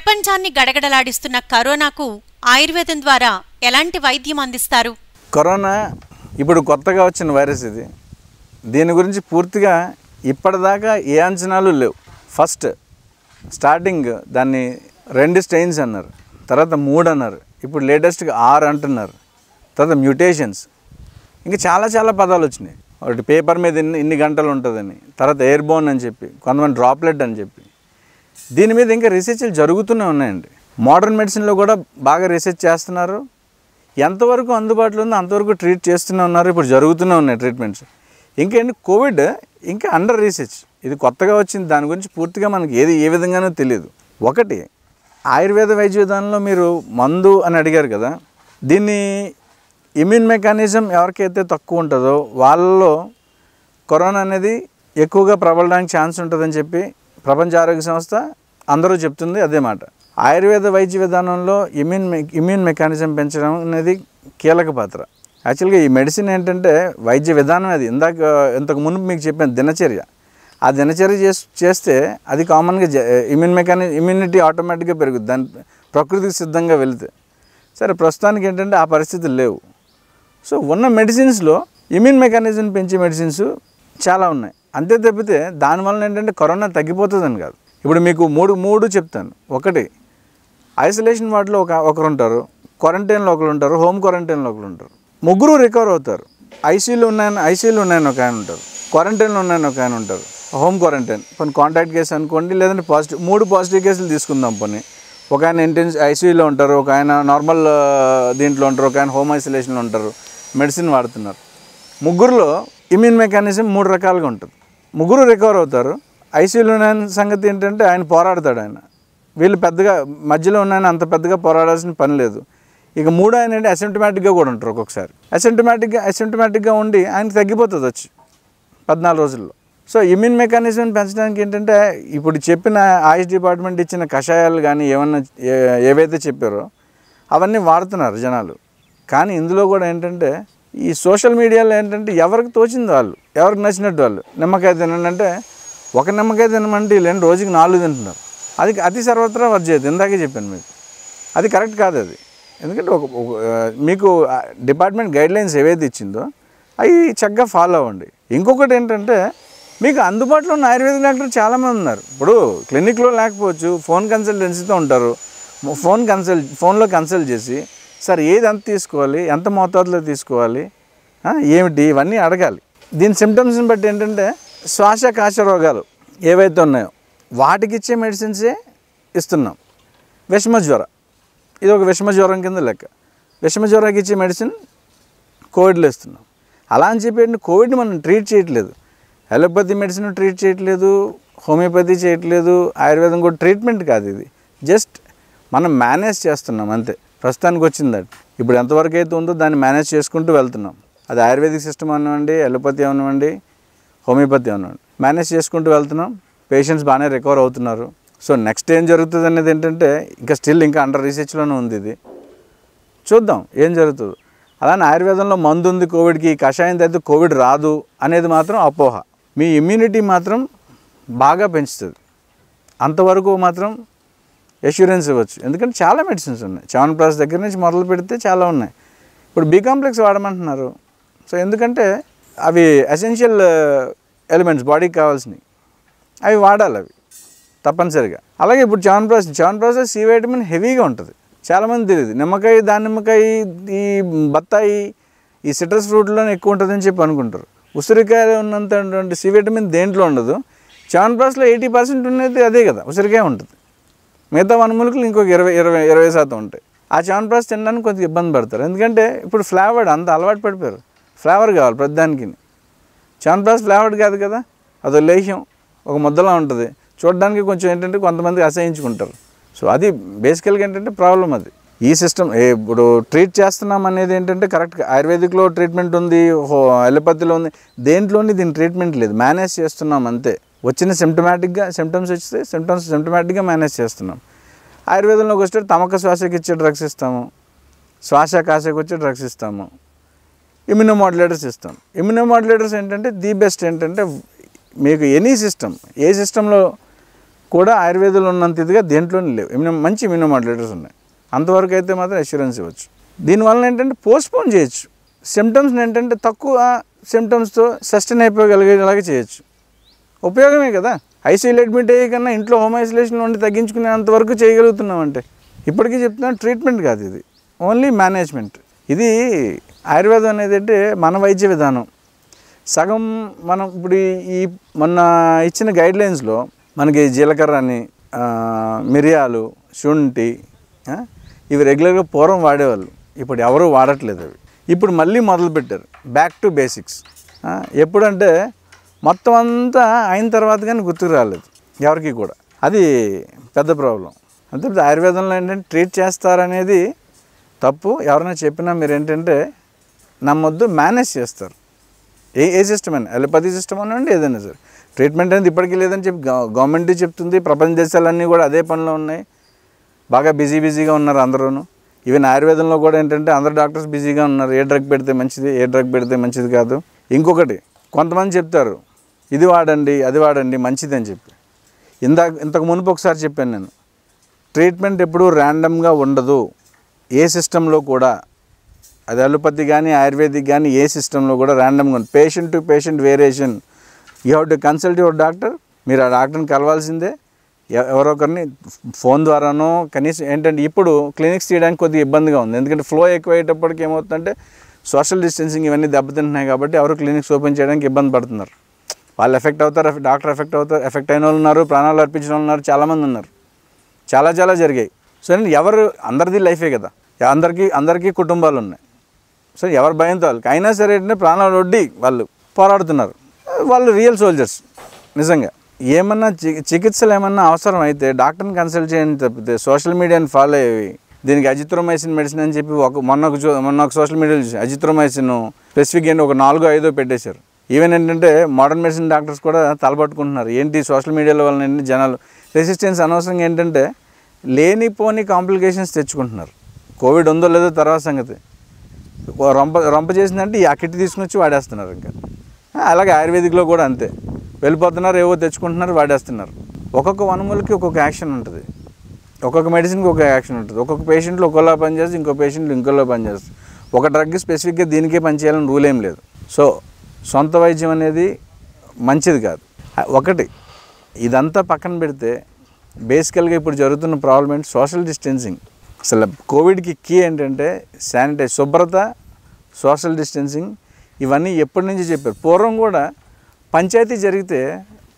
ప్రపంచాన్ని గడగడలాడిస్తున్న కరోనాకు ఆయుర్వేదం ద్వారా ఎలాంటి వైద్యం అందిస్తారు కరోనా ఇప్పుడు కొత్తగా వచ్చిన వైరస్ ఇది దీని గురించి పూర్తిగా ఇప్పటిదాకా ఏ అంచనాలు లేవు ఫస్ట్ స్టార్టింగ్ దాన్ని రెండు స్టెయిన్స్ అన్నారు తర్వాత మూడు అన్నారు ఇప్పుడు లేటెస్ట్గా ఆరు అంటున్నారు తర్వాత మ్యూటేషన్స్ ఇంకా చాలా చాలా పదాలు వచ్చినాయి ఒకటి పేపర్ మీద ఇన్ని ఇన్ని గంటలు ఉంటుందని తర్వాత ఎయిర్బోన్ అని చెప్పి కొంతమంది డ్రాప్లెట్ అని చెప్పి దీని మీద ఇంకా రీసెర్చ్లు జరుగుతూనే ఉన్నాయండి మోడర్న్ మెడిసిన్లో కూడా బాగా రీసెర్చ్ చేస్తున్నారు ఎంతవరకు అందుబాటులో ఉందో అంతవరకు ట్రీట్ చేస్తూనే ఉన్నారు ఇప్పుడు జరుగుతూనే ఉన్నాయి ట్రీట్మెంట్స్ ఇంకేంటి కోవిడ్ ఇంకా అండర్ రీసెర్చ్ ఇది కొత్తగా వచ్చింది దాని గురించి పూర్తిగా మనకి ఏది ఏ విధంగానో తెలియదు ఒకటి ఆయుర్వేద వైద్య విధానంలో మీరు మందు అని అడిగారు కదా దీన్ని ఇమ్యూన్ మెకానిజం ఎవరికైతే తక్కువ ఉంటుందో వాళ్ళలో కరోనా అనేది ఎక్కువగా ప్రబలడానికి ఛాన్స్ ఉంటుందని చెప్పి ప్రపంచ ఆరోగ్య సంస్థ అందరూ చెప్తుంది అదే మాట ఆయుర్వేద వైద్య విధానంలో ఇమ్యూన్ ఇమ్యూన్ మెకానిజం పెంచడం అనేది కీలక పాత్ర యాక్చువల్గా ఈ మెడిసిన్ ఏంటంటే వైద్య విధానం అది ఇందాక ఇంతకు మునుపు మీకు చెప్పిన దినచర్య ఆ దినచర్య చేస్తే అది కామన్గా ఇమ్యూన్ మెకాని ఇమ్యూనిటీ ఆటోమేటిక్గా పెరుగుద్ది దాని ప్రకృతికి సిద్ధంగా వెళితే సరే ప్రస్తుతానికి ఏంటంటే ఆ పరిస్థితులు లేవు సో ఉన్న మెడిసిన్స్లో ఇమ్యూన్ మెకానిజం పెంచే మెడిసిన్స్ చాలా ఉన్నాయి అంతే తప్పితే దానివల్ల ఏంటంటే కరోనా తగ్గిపోతుందని కాదు ఇప్పుడు మీకు మూడు మూడు చెప్తాను ఒకటి ఐసోలేషన్ వాటిలో ఒక ఒకరు ఉంటారు క్వారంటైన్లో ఒకరు ఉంటారు హోమ్ క్వారంటైన్లో ఒకరు ఉంటారు ముగ్గురు రికవర్ అవుతారు ఐసీయూలో ఉన్నాయని ఐసీయూలో ఉన్నాయని ఒక ఆయన ఉంటారు క్వారంటైన్లో ఉన్నాయని ఒక ఆయన ఉంటారు హోమ్ క్వారంటైన్ కొన్ని కాంటాక్ట్ కేసు అనుకోండి లేదంటే పాజిటివ్ మూడు పాజిటివ్ కేసులు తీసుకుందాం పని ఒక ఆయన ఇంటెన్స్ ఐసీయూలో ఉంటారు ఒక ఆయన నార్మల్ దీంట్లో ఉంటారు ఒక ఆయన హోమ్ ఐసోలేషన్లో ఉంటారు మెడిసిన్ వాడుతున్నారు ముగ్గురులో ఇమ్యూన్ మెకానిజం మూడు రకాలుగా ఉంటుంది ముగ్గురు రికవర్ అవుతారు ఐసీయూలో ఉన్న సంగతి ఏంటంటే ఆయన పోరాడతాడు ఆయన వీళ్ళు పెద్దగా మధ్యలో ఉన్న అంత పెద్దగా పోరాడాల్సిన పని లేదు ఇక మూడు ఆయన ఏంటి అసిమ్టమాటిక్గా కూడా ఉంటారు ఒక్కొక్కసారి అసిమ్టమాటిక్గా అసిమ్టమాటిక్గా ఉండి ఆయన తగ్గిపోతుంది వచ్చి పద్నాలుగు రోజుల్లో సో ఇమ్యూన్ మెకానిజం పెంచడానికి ఏంటంటే ఇప్పుడు చెప్పిన ఆయుష్ డిపార్ట్మెంట్ ఇచ్చిన కషాయాలు కానీ ఏమన్నా ఏవైతే చెప్పారో అవన్నీ వాడుతున్నారు జనాలు కానీ ఇందులో కూడా ఏంటంటే ఈ సోషల్ మీడియాలో ఏంటంటే ఎవరికి తోచింది వాళ్ళు ఎవరికి నచ్చినట్టు వాళ్ళు నిమ్మకాయ తినండి అంటే ఒక నిమ్మకాయ తినమంటే లేని రోజుకి నాలుగు తింటున్నారు అది అతి సర్వత్రా వర్జేది ఇందాకే చెప్పాను మీకు అది కరెక్ట్ కాదు అది ఎందుకంటే ఒక మీకు డిపార్ట్మెంట్ గైడ్లైన్స్ ఏవైతే ఇచ్చిందో అవి చక్కగా ఫాలో అవ్వండి ఇంకొకటి ఏంటంటే మీకు అందుబాటులో ఉన్న ఆయుర్వేద డాక్టర్ చాలామంది ఉన్నారు ఇప్పుడు క్లినిక్లో లేకపోవచ్చు ఫోన్ కన్సల్టెన్సీతో ఉంటారు ఫోన్ కన్సల్ట్ ఫోన్లో కన్సల్ట్ చేసి సరే ఏది ఎంత తీసుకోవాలి ఎంత మోతాదులో తీసుకోవాలి ఏమిటి ఇవన్నీ అడగాలి దీని సిమ్టమ్స్ని బట్టి ఏంటంటే శ్వాసకాశ రోగాలు ఏవైతే ఉన్నాయో వాటికి ఇచ్చే మెడిసిన్సే ఇస్తున్నాం జ్వరం ఇది ఒక విషమజ్వరం కింద లెక్క విషమజ్వరాకి ఇచ్చే మెడిసిన్ కోవిడ్లో ఇస్తున్నాం అలా అని చెప్పి కోవిడ్ని మనం ట్రీట్ చేయట్లేదు అలోపతి మెడిసిన్ ట్రీట్ చేయట్లేదు హోమియోపతి చేయట్లేదు ఆయుర్వేదం కూడా ట్రీట్మెంట్ కాదు ఇది జస్ట్ మనం మేనేజ్ చేస్తున్నాం అంతే ప్రస్తుతానికి వచ్చింది అది ఇప్పుడు ఎంతవరకు అయితే ఉందో దాన్ని మేనేజ్ చేసుకుంటూ వెళ్తున్నాం అది ఆయుర్వేదిక్ సిస్టమ్ అనివ్వండి ఎల్లోపతి అనివ్వండి హోమియోపతి అనివ్వండి మేనేజ్ చేసుకుంటూ వెళ్తున్నాం పేషెంట్స్ బాగానే రికవర్ అవుతున్నారు సో నెక్స్ట్ ఏం జరుగుతుంది అనేది ఏంటంటే ఇంకా స్టిల్ ఇంకా అండర్ రీసెర్చ్లోనే ఉంది ఇది చూద్దాం ఏం జరుగుతుంది అలానే ఆయుర్వేదంలో మందు ఉంది కోవిడ్కి కషాయం అయితే కోవిడ్ రాదు అనేది మాత్రం అపోహ మీ ఇమ్యూనిటీ మాత్రం బాగా పెంచుతుంది అంతవరకు మాత్రం ఎష్యూరెన్స్ ఇవ్వచ్చు ఎందుకంటే చాలా మెడిసిన్స్ ఉన్నాయి చవన్ ప్లస్ దగ్గర నుంచి మొదలు పెడితే చాలా ఉన్నాయి ఇప్పుడు బీ కాంప్లెక్స్ వాడమంటున్నారు సో ఎందుకంటే అవి ఎసెన్షియల్ ఎలిమెంట్స్ బాడీకి కావాల్సినవి అవి వాడాలి అవి తప్పనిసరిగా అలాగే ఇప్పుడు Chyawanprash Chyawanprash C vitamin హెవీగా ఉంటుంది చాలామంది తెలియదు నిమ్మకాయ దానిమ్మకాయ ఈ బత్తాయి ఈ సిట్రస్ ఫ్రూట్లోనే ఎక్కువ ఉంటుందని చెప్పి అనుకుంటారు ఉసిరికాయలో ఉన్నంత సి వైటమిన్ దేంట్లో ఉండదు చవన్ ప్రాస్లో ఎయిటీ పర్సెంట్ ఉన్నది అదే కదా ఉసిరికాయ ఉంటుంది మిగతా వన్ వనమూలికలు ఇంకొక ఇరవై ఇరవై ఇరవై శాతం ఉంటాయి ఆ చవన్ప్రాస్ తినడానికి కొంచెం ఇబ్బంది పడతారు ఎందుకంటే ఇప్పుడు ఫ్లేవర్డ్ అంత అలవాటు పడిపోయారు ఫ్లేవర్ కావాలి ప్రతిదానికి చవన్ప్రాస్ ఫ్లేవర్డ్ కాదు కదా అదో లేహ్యం ఒక ముద్దలా ఉంటుంది చూడడానికి కొంచెం ఏంటంటే కొంతమంది అసహించుకుంటారు సో అది బేసికల్గా ఏంటంటే ప్రాబ్లం అది ఈ సిస్టమ్ ఇప్పుడు ట్రీట్ చేస్తున్నాం అనేది ఏంటంటే కరెక్ట్గా ఆయుర్వేదిక్లో ట్రీట్మెంట్ ఉంది హో అలోపతిలో ఉంది దేంట్లోని దీని ట్రీట్మెంట్ లేదు మేనేజ్ చేస్తున్నాం అంతే వచ్చిన సిమ్టమాటిక్గా సిమ్టమ్స్ వస్తే సిమ్టమ్స్ సిమ్టమాటిక్గా మేనేజ్ చేస్తున్నాం ఆయుర్వేదంలోకి వస్తే తమక శ్వాసకి ఇచ్చే డ్రగ్స్ ఇస్తాము శ్వాస కాసకి వచ్చే డ్రగ్స్ ఇస్తాము మాడ్యులేటర్స్ ఇస్తాం మాడ్యులేటర్స్ ఏంటంటే ది బెస్ట్ ఏంటంటే మీకు ఎనీ సిస్టమ్ ఏ సిస్టంలో కూడా ఆయుర్వేదంలో ఉన్నంత ఇదిగా దేంట్లోనే లేవు ఇమ్యూనో మంచి మాడ్యులేటర్స్ ఉన్నాయి అంతవరకు అయితే మాత్రం అష్యూరెన్స్ ఇవ్వచ్చు దీనివల్ల ఏంటంటే పోస్ట్పోన్ చేయొచ్చు సిమ్టమ్స్ని ఏంటంటే తక్కువ సిమ్టమ్స్తో సస్టైన్ అయిపోగలిగేలాగా చేయొచ్చు ఉపయోగమే కదా ఐసీయూలో అడ్మిట్ అయ్యే కన్నా ఇంట్లో హోమ్ ఐసోలేషన్ ఉండి తగ్గించుకునేంత వరకు చేయగలుగుతున్నామంటే ఇప్పటికీ చెప్తున్నాను ట్రీట్మెంట్ కాదు ఇది ఓన్లీ మేనేజ్మెంట్ ఇది ఆయుర్వేదం అనేది అంటే మన వైద్య విధానం సగం మనం ఇప్పుడు ఈ మొన్న ఇచ్చిన గైడ్లైన్స్లో మనకి జీలకర్ర అని మిరియాలు శుంఠి ఇవి రెగ్యులర్గా పూర్వం వాడేవాళ్ళు ఇప్పుడు ఎవరూ వాడట్లేదు అవి ఇప్పుడు మళ్ళీ మొదలుపెట్టారు బ్యాక్ టు బేసిక్స్ ఎప్పుడంటే మొత్తం అంతా అయిన తర్వాత కానీ గుర్తుకు రాలేదు ఎవరికి కూడా అది పెద్ద ప్రాబ్లం అంతే ఆయుర్వేదంలో ఏంటంటే ట్రీట్ చేస్తారనేది తప్పు ఎవరైనా చెప్పినా మీరు ఏంటంటే నమ్మొద్దు మేనేజ్ చేస్తారు ఏ ఏ సిస్టమ్ అయినా అలోపతి సిస్టమ్ అనండి ఏదైనా సార్ ట్రీట్మెంట్ అనేది ఇప్పటికీ లేదని చెప్పి గవర్నమెంట్ చెప్తుంది ప్రపంచ దేశాలన్నీ కూడా అదే పనిలో ఉన్నాయి బాగా బిజీ బిజీగా ఉన్నారు అందరూ ఈవెన్ ఆయుర్వేదంలో కూడా ఏంటంటే అందరు డాక్టర్స్ బిజీగా ఉన్నారు ఏ డ్రగ్ పెడితే మంచిది ఏ డ్రగ్ పెడితే మంచిది కాదు ఇంకొకటి కొంతమంది చెప్తారు ఇది వాడండి అది వాడండి మంచిది అని చెప్పి ఇందాక ఇంతకు మునుపు ఒకసారి చెప్పాను నేను ట్రీట్మెంట్ ఎప్పుడూ ర్యాండమ్గా ఉండదు ఏ సిస్టంలో కూడా అది అలోపతి కానీ ఆయుర్వేదిక్ కానీ ఏ సిస్టంలో కూడా ర్యాండమ్గా ఉంది patient to patient variation you have to consult your doctor మీరు ఆ డాక్టర్ని కలవాల్సిందే ఎవరొకరిని ఫోన్ ద్వారానో కనీసం ఏంటంటే ఇప్పుడు క్లినిక్స్ తీయడానికి కొద్దిగా ఇబ్బందిగా ఉంది ఎందుకంటే ఫ్లో ఎక్కువయ్యేటప్పటికి ఏమవుతుందంటే సోషల్ డిస్టెన్సింగ్ ఇవన్నీ దెబ్బతింటున్నాయి కాబట్టి ఎవరు క్లినిక్స్ ఓపెన్ చేయడానికి ఇబ్బంది పడుతున్నారు వాళ్ళు ఎఫెక్ట్ అవుతారు డాక్టర్ ఎఫెక్ట్ అవుతారు ఎఫెక్ట్ అయిన వాళ్ళు ఉన్నారు ప్రాణాలు అర్పించిన వాళ్ళు ఉన్నారు చాలామంది ఉన్నారు చాలా చాలా జరిగాయి సో ఎవరు అందరిది లైఫే కదా అందరికీ అందరికీ కుటుంబాలు ఉన్నాయి సో ఎవరు భయంతో వాళ్ళకి అయినా సరే ఏంటంటే ప్రాణాలు ఒడ్డి వాళ్ళు పోరాడుతున్నారు వాళ్ళు రియల్ సోల్జర్స్ నిజంగా ఏమన్నా చికిత్సలు ఏమన్నా అవసరం అయితే డాక్టర్ని కన్సల్ట్ చేయండి తప్పితే సోషల్ మీడియాని ఫాలో అయ్యి దీనికి అజిత్రోమైసిన్ మెడిసిన్ అని చెప్పి ఒక మొన్న ఒక మొన్న ఒక సోషల్ మీడియాలో చూసి అజిత్రోమైసిన్ స్పెసిఫిక్ అని ఒక నాలుగో ఐదో పెట్టేశారు ఈవెన్ ఏంటంటే మోడర్న్ మెడిసిన్ డాక్టర్స్ కూడా తలబట్టుకుంటున్నారు ఏంటి సోషల్ మీడియాల వల్ల ఏంటి జనాలు రెసిస్టెన్స్ అనవసరంగా ఏంటంటే లేనిపోని కాంప్లికేషన్స్ తెచ్చుకుంటున్నారు కోవిడ్ ఉందో లేదో తర్వాత సంగతి రొంప రొంప చేసిందంటే ఈ అక్కటి తీసుకొచ్చి వాడేస్తున్నారు ఇంకా అలాగే ఆయుర్వేదిక్లో కూడా అంతే వెళ్ళిపోతున్నారు ఏవో తెచ్చుకుంటున్నారు వాడేస్తున్నారు ఒక్కొక్క వనములకి ఒక్కొక్క యాక్షన్ ఉంటుంది ఒక్కొక్క మెడిసిన్కి ఒక యాక్షన్ ఉంటుంది ఒక్కొక్క పేషెంట్లు ఒకలా పనిచేస్తుంది ఇంకో పేషెంట్లు ఇంకోలా పనిచేస్తుంది ఒక డ్రగ్ స్పెసిఫిక్గా దీనికే పనిచేయాలని రూల్ ఏం లేదు సో సొంత వైద్యం అనేది మంచిది కాదు ఒకటి ఇదంతా పక్కన పెడితే బేసికల్గా ఇప్పుడు జరుగుతున్న ప్రాబ్లం ఏంటి సోషల్ డిస్టెన్సింగ్ అసలు కోవిడ్కి కీ ఏంటంటే శానిటైజ్ శుభ్రత సోషల్ డిస్టెన్సింగ్ ఇవన్నీ ఎప్పటి నుంచి చెప్పారు పూర్వం కూడా పంచాయతీ జరిగితే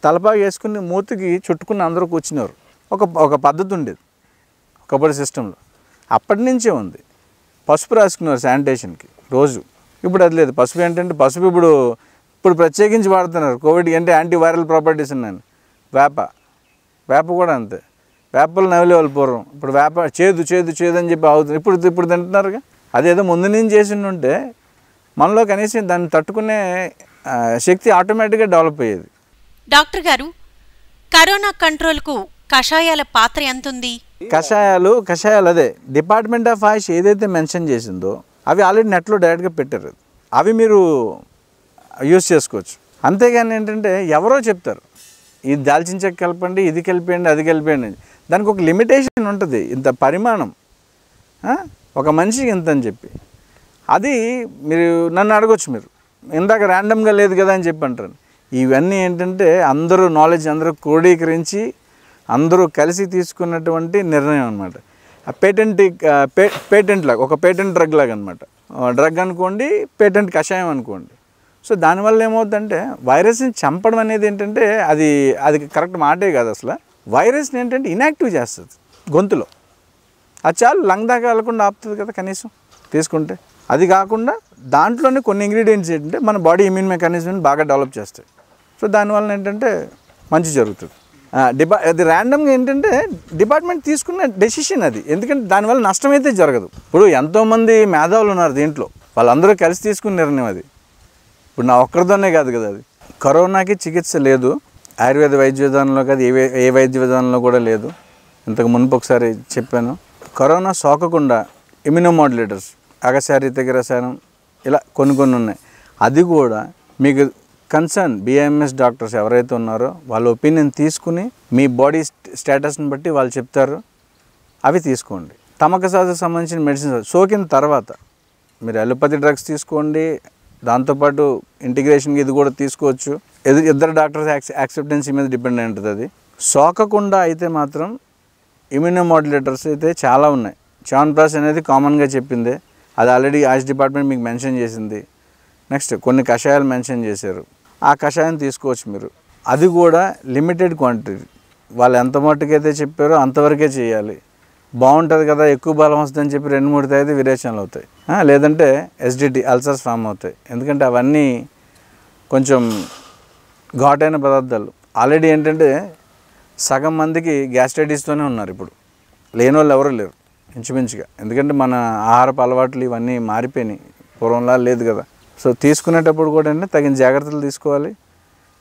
తలపా వేసుకుని మూతికి చుట్టుకుని అందరూ కూర్చున్నారు ఒక ఒక పద్ధతి ఉండేది కబడ్డీ సిస్టంలో అప్పటి నుంచే ఉంది పసుపు రాసుకున్నారు శానిటేషన్కి రోజు ఇప్పుడు అది లేదు పసుపు ఏంటంటే పసుపు ఇప్పుడు ఇప్పుడు ప్రత్యేకించి వాడుతున్నారు కోవిడ్కి అంటే యాంటీవైరల్ ప్రాపర్టీస్ ఉన్నాను వేప వేప కూడా అంతే వేపలు నవ్వులేవాళ్ళు పూర్వం ఇప్పుడు వేప చేదు చేదు చేదు అని చెప్పి అవుతుంది ఇప్పుడు ఇప్పుడు తింటున్నారుగా అదేదో ముందు నుంచి చేసిండుంటే మనలో కనీసం దాన్ని తట్టుకునే శక్తి ఆటోమేటిక్గా డెవలప్ అయ్యేది డాక్టర్ గారు కరోనా కంట్రోల్కు కషాయాల పాత్ర ఎంత ఉంది కషాయాలు కషాయాలు అదే డిపార్ట్మెంట్ ఆఫ్ ఆయుష్ ఏదైతే మెన్షన్ చేసిందో అవి ఆల్రెడీ నెట్లో డైరెక్ట్గా పెట్టారు అవి మీరు యూస్ చేసుకోవచ్చు అంతేగాని ఏంటంటే ఎవరో చెప్తారు ఇది దాల్చిన చెక్క కలపండి ఇది కలిపేయండి అది కలిపేయండి దానికి ఒక లిమిటేషన్ ఉంటుంది ఇంత పరిమాణం ఒక మనిషికి ఇంత అని చెప్పి అది మీరు నన్ను అడగొచ్చు మీరు ఇందాక ర్యాండమ్గా లేదు కదా అని చెప్పి అంటారు ఇవన్నీ ఏంటంటే అందరూ నాలెడ్జ్ అందరూ క్రోడీకరించి అందరూ కలిసి తీసుకున్నటువంటి నిర్ణయం అనమాట పేటెంట్ పేటెంట్ లాగా ఒక పేటెంట్ డ్రగ్ లాగా అనమాట డ్రగ్ అనుకోండి పేటెంట్ కషాయం అనుకోండి సో దానివల్ల ఏమవుతుందంటే వైరస్ని చంపడం అనేది ఏంటంటే అది అది కరెక్ట్ మాటే కాదు అసలు వైరస్ని ఏంటంటే ఇనాక్టివ్ చేస్తుంది గొంతులో అది చాలు లంగ్ దాకా వెళ్లకుండా ఆపుతుంది కదా కనీసం తీసుకుంటే అది కాకుండా దాంట్లోనే కొన్ని ఇంగ్రీడియంట్స్ ఏంటంటే మన బాడీ ఇమ్యూన్ మెకానిజం బాగా డెవలప్ చేస్తాయి సో దానివల్ల ఏంటంటే మంచి జరుగుతుంది డిపా అది ర్యాండమ్గా ఏంటంటే డిపార్ట్మెంట్ తీసుకున్న డెసిషన్ అది ఎందుకంటే దానివల్ల నష్టం అయితే జరగదు ఇప్పుడు ఎంతోమంది మేధావులు ఉన్నారు దీంట్లో వాళ్ళందరూ కలిసి తీసుకున్న నిర్ణయం అది ఇప్పుడు నా ఒక్కరితోనే కాదు కదా అది కరోనాకి చికిత్స లేదు ఆయుర్వేద వైద్య విధానంలో కాదు ఏ ఏ వైద్య విధానంలో కూడా లేదు ఇంతకు మునుపు ఒకసారి చెప్పాను కరోనా సోకకుండా మాడ్యులేటర్స్ అగశారీ తెగరసారం ఇలా కొన్ని కొన్ని ఉన్నాయి అది కూడా మీకు కన్సర్న్ బిఐఎంఎస్ డాక్టర్స్ ఎవరైతే ఉన్నారో వాళ్ళ ఒపీనియన్ తీసుకుని మీ బాడీ స్టేటస్ని బట్టి వాళ్ళు చెప్తారు అవి తీసుకోండి తమక సాధకు సంబంధించిన మెడిసిన్స్ సోకిన తర్వాత మీరు అలోపతి డ్రగ్స్ తీసుకోండి దాంతోపాటు ఇంటిగ్రేషన్కి ఇది కూడా తీసుకోవచ్చు ఇద్దరు డాక్టర్స్ యాక్సెప్టెన్సీ మీద డిపెండ్ అయి ఉంటుంది అది సోకకుండా అయితే మాత్రం ఇమ్యూనో మాడ్యులేటర్స్ అయితే చాలా ఉన్నాయి చాన్ ప్లస్ అనేది కామన్గా చెప్పింది అది ఆల్రెడీ ఆయుష్ డిపార్ట్మెంట్ మీకు మెన్షన్ చేసింది నెక్స్ట్ కొన్ని కషాయాలు మెన్షన్ చేశారు ఆ కషాయం తీసుకోవచ్చు మీరు అది కూడా లిమిటెడ్ క్వాంటిటీ వాళ్ళు ఎంత మట్టుకైతే చెప్పారో అంతవరకే చేయాలి బాగుంటుంది కదా ఎక్కువ బలం వస్తుందని చెప్పి రెండు మూడు తేదీ విరేచనలు అవుతాయి లేదంటే ఎస్డిటి అల్సర్స్ ఫామ్ అవుతాయి ఎందుకంటే అవన్నీ కొంచెం ఘాటైన పదార్థాలు ఆల్రెడీ ఏంటంటే సగం మందికి గ్యాస్ట్రైటిస్తోనే ఉన్నారు ఇప్పుడు లేని వాళ్ళు ఎవరు లేరు ఇంచుమించుగా ఎందుకంటే మన ఆహారపు అలవాట్లు ఇవన్నీ మారిపోయినాయి పూర్వంలా లేదు కదా సో తీసుకునేటప్పుడు కూడా తగిన జాగ్రత్తలు తీసుకోవాలి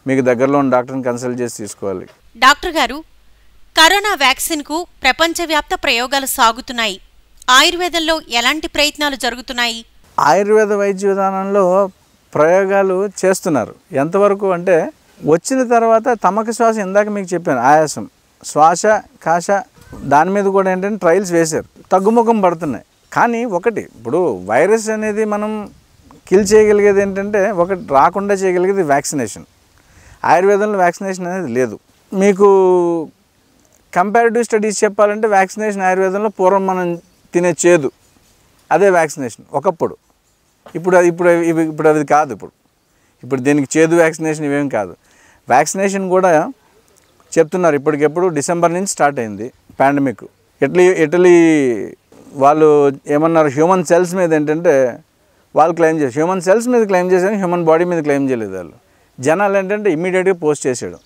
మీకు దగ్గరలో ఉన్న డాక్టర్ని కన్సల్ట్ చేసి తీసుకోవాలి డాక్టర్ గారు కరోనా వ్యాక్సిన్కు ప్రపంచవ్యాప్త ప్రయోగాలు సాగుతున్నాయి ఆయుర్వేదంలో ఎలాంటి ప్రయత్నాలు జరుగుతున్నాయి ఆయుర్వేద వైద్య విధానంలో ప్రయోగాలు చేస్తున్నారు ఎంతవరకు అంటే వచ్చిన తర్వాత తమకు శ్వాస ఇందాక మీకు చెప్పాను ఆయాసం శ్వాస కాశ దాని మీద కూడా ఏంటంటే ట్రయల్స్ వేశారు తగ్గుముఖం పడుతున్నాయి కానీ ఒకటి ఇప్పుడు వైరస్ అనేది మనం కిల్ చేయగలిగేది ఏంటంటే ఒకటి రాకుండా చేయగలిగేది వ్యాక్సినేషన్ ఆయుర్వేదంలో వ్యాక్సినేషన్ అనేది లేదు మీకు కంపారిటివ్ స్టడీస్ చెప్పాలంటే వ్యాక్సినేషన్ ఆయుర్వేదంలో పూర్వం మనం తినే చేదు అదే వ్యాక్సినేషన్ ఒకప్పుడు ఇప్పుడు అది ఇప్పుడు ఇప్పుడు అది కాదు ఇప్పుడు ఇప్పుడు దీనికి చేదు వ్యాక్సినేషన్ ఇవేం కాదు వ్యాక్సినేషన్ కూడా చెప్తున్నారు ఇప్పటికెప్పుడు డిసెంబర్ నుంచి స్టార్ట్ అయింది పాండమిక్ ఇటలీ ఇటలీ వాళ్ళు ఏమన్నారు హ్యూమన్ సెల్స్ మీద ఏంటంటే వాళ్ళు క్లెయిమ్ చేశారు హ్యూమన్ సెల్స్ మీద క్లెయిమ్ చేశారు హ్యూమన్ బాడీ మీద క్లెయిమ్ చేయలేదు వాళ్ళు జనాలు ఏంటంటే ఇమీడియట్గా పోస్ట్ చేసాడు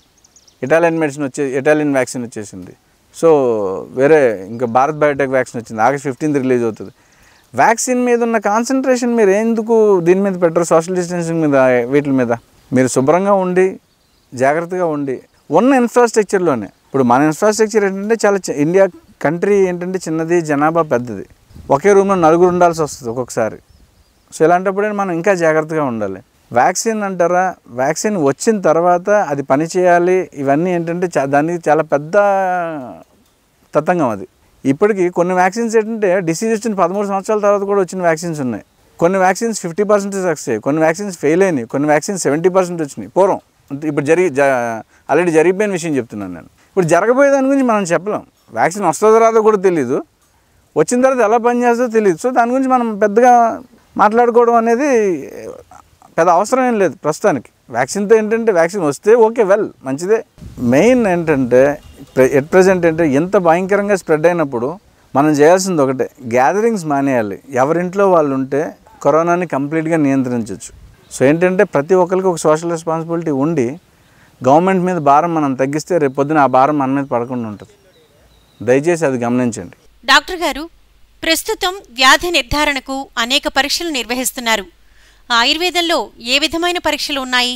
ఇటాలియన్ మెడిసిన్ వచ్చే ఇటాలియన్ వ్యాక్సిన్ వచ్చేసింది సో వేరే ఇంకా భారత్ బయోటెక్ వ్యాక్సిన్ వచ్చింది ఆగస్ట్ ఫిఫ్టీన్త్ రిలీజ్ అవుతుంది వ్యాక్సిన్ మీద ఉన్న కాన్సన్ట్రేషన్ మీరు ఎందుకు దీని మీద పెట్టరు సోషల్ డిస్టెన్సింగ్ మీద వీటి మీద మీరు శుభ్రంగా ఉండి జాగ్రత్తగా ఉండి ఉన్న ఇన్ఫ్రాస్ట్రక్చర్లోనే ఇప్పుడు మన ఇన్ఫ్రాస్ట్రక్చర్ ఏంటంటే చాలా ఇండియా కంట్రీ ఏంటంటే చిన్నది జనాభా పెద్దది ఒకే రూమ్లో నలుగురు ఉండాల్సి వస్తుంది ఒక్కొక్కసారి సో ఇలాంటప్పుడే మనం ఇంకా జాగ్రత్తగా ఉండాలి వ్యాక్సిన్ అంటారా వ్యాక్సిన్ వచ్చిన తర్వాత అది పని చేయాలి ఇవన్నీ ఏంటంటే దానికి చాలా పెద్ద తతంగం అది ఇప్పటికీ కొన్ని వ్యాక్సిన్స్ ఏంటంటే డిసీజ్ వచ్చిన పదమూడు సంవత్సరాల తర్వాత కూడా వచ్చిన వ్యాక్సిన్స్ ఉన్నాయి కొన్ని వ్యాక్సిన్స్ ఫిఫ్టీ పర్సెంట్ సక్సెస్ అయ్యాయి కొన్ని వ్యాక్సిన్స్ ఫెయిల్ అయినాయి కొన్ని వ్యాక్సిన్స్ సెవెంటీ పర్సెంట్ వచ్చినాయి పూర్వం ఇప్పుడు జరిగి ఆల్రెడీ జరిగిపోయిన విషయం చెప్తున్నాను నేను ఇప్పుడు జరగబోయే దాని గురించి మనం చెప్పలేం వ్యాక్సిన్ వస్తుందో రాదో కూడా తెలియదు వచ్చిన తర్వాత ఎలా పనిచేస్తుందో తెలియదు సో దాని గురించి మనం పెద్దగా మాట్లాడుకోవడం అనేది పెద్ద అవసరం ఏం లేదు ప్రస్తుతానికి వ్యాక్సిన్తో ఏంటంటే వ్యాక్సిన్ వస్తే ఓకే వెల్ మంచిదే మెయిన్ ఏంటంటే ఎట్ ప్రజెంట్ అంటే ఎంత భయంకరంగా స్ప్రెడ్ అయినప్పుడు మనం చేయాల్సింది ఒకటే గ్యాదరింగ్స్ మానేయాలి ఎవరింట్లో వాళ్ళు ఉంటే కరోనాని కంప్లీట్గా నియంత్రించవచ్చు సో ఏంటంటే ప్రతి ఒక్కరికి ఒక సోషల్ రెస్పాన్సిబిలిటీ ఉండి గవర్నమెంట్ మీద భారం మనం తగ్గిస్తే రేపు పొద్దున ఆ భారం మన మీద పడకుండా ఉంటుంది దయచేసి అది గమనించండి డాక్టర్ గారు ప్రస్తుతం వ్యాధి నిర్ధారణకు అనేక పరీక్షలు నిర్వహిస్తున్నారు ఆయుర్వేదంలో ఏ విధమైన పరీక్షలు ఉన్నాయి